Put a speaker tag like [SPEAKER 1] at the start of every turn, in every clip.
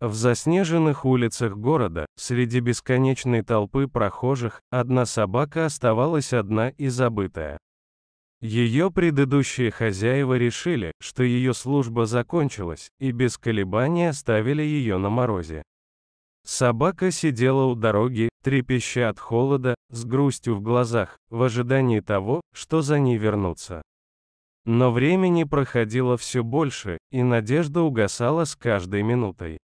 [SPEAKER 1] В заснеженных улицах города, среди бесконечной толпы прохожих, одна собака оставалась одна и забытая. Ее предыдущие хозяева решили, что ее служба закончилась, и без колебаний оставили ее на морозе. Собака сидела у дороги, трепеща от холода, с грустью в глазах, в ожидании того, что за ней вернутся. Но времени проходило все больше, и надежда угасала с каждой минутой.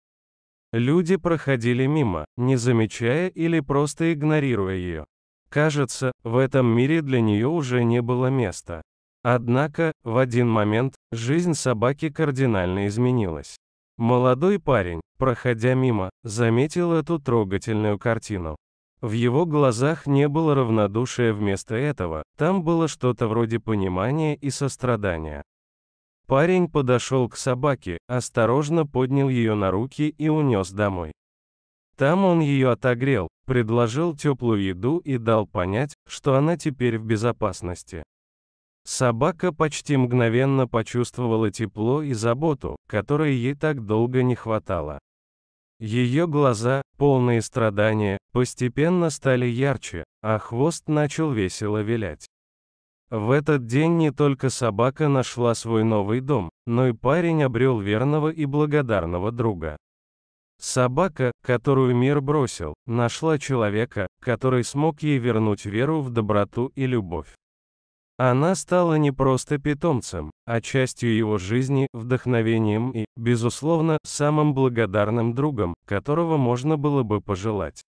[SPEAKER 1] Люди проходили мимо, не замечая или просто игнорируя ее. Кажется, в этом мире для нее уже не было места. Однако, в один момент, жизнь собаки кардинально изменилась. Молодой парень, проходя мимо, заметил эту трогательную картину. В его глазах не было равнодушия вместо этого, там было что-то вроде понимания и сострадания. Парень подошел к собаке, осторожно поднял ее на руки и унес домой. Там он ее отогрел, предложил теплую еду и дал понять, что она теперь в безопасности. Собака почти мгновенно почувствовала тепло и заботу, которой ей так долго не хватало. Ее глаза, полные страдания, постепенно стали ярче, а хвост начал весело вилять. В этот день не только собака нашла свой новый дом, но и парень обрел верного и благодарного друга. Собака, которую мир бросил, нашла человека, который смог ей вернуть веру в доброту и любовь. Она стала не просто питомцем, а частью его жизни, вдохновением и, безусловно, самым благодарным другом, которого можно было бы пожелать.